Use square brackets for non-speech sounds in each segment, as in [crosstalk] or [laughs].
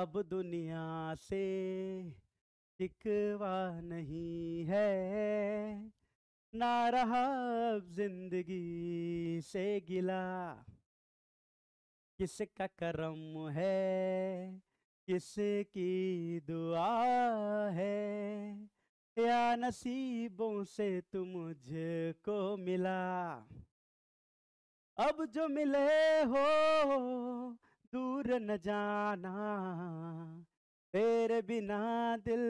अब दुनिया से शिकवा नहीं है ना रहा जिंदगी से गिला किसका करम है किसकी दुआ है या नसीबों से तू मुझको मिला अब जो मिले हो दूर न जाना तेरे बिना दिल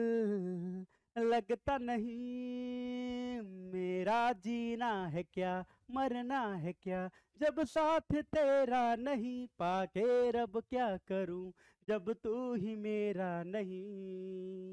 लगता नहीं मेरा जीना है क्या मरना है क्या जब साथ तेरा नहीं पाके रब क्या करूं जब तू ही मेरा नहीं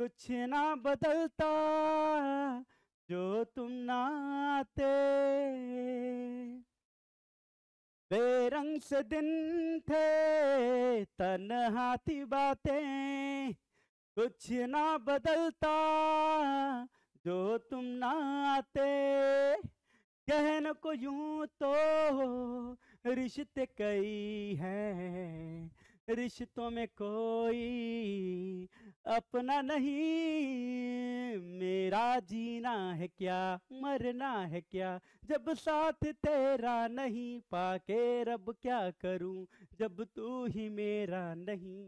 कुछ ना बदलता जो तुम ना आते बेरंग से दिन थे तन हाथी बातें कुछ ना बदलता जो तुम ना आते कहन को यूं तो रिश्ते कई हैं रिश्तों में कोई अपना नहीं मेरा जीना है क्या मरना है क्या जब साथ तेरा नहीं पाके रब क्या करूं जब तू ही मेरा नहीं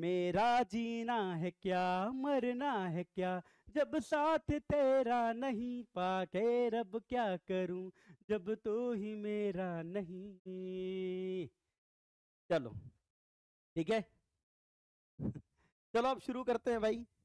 मेरा जीना है क्या मरना है क्या जब साथ तेरा नहीं पाके रब क्या करूं जब तू ही मेरा नहीं चलो ठीक है [laughs] चलो अब शुरू करते हैं भाई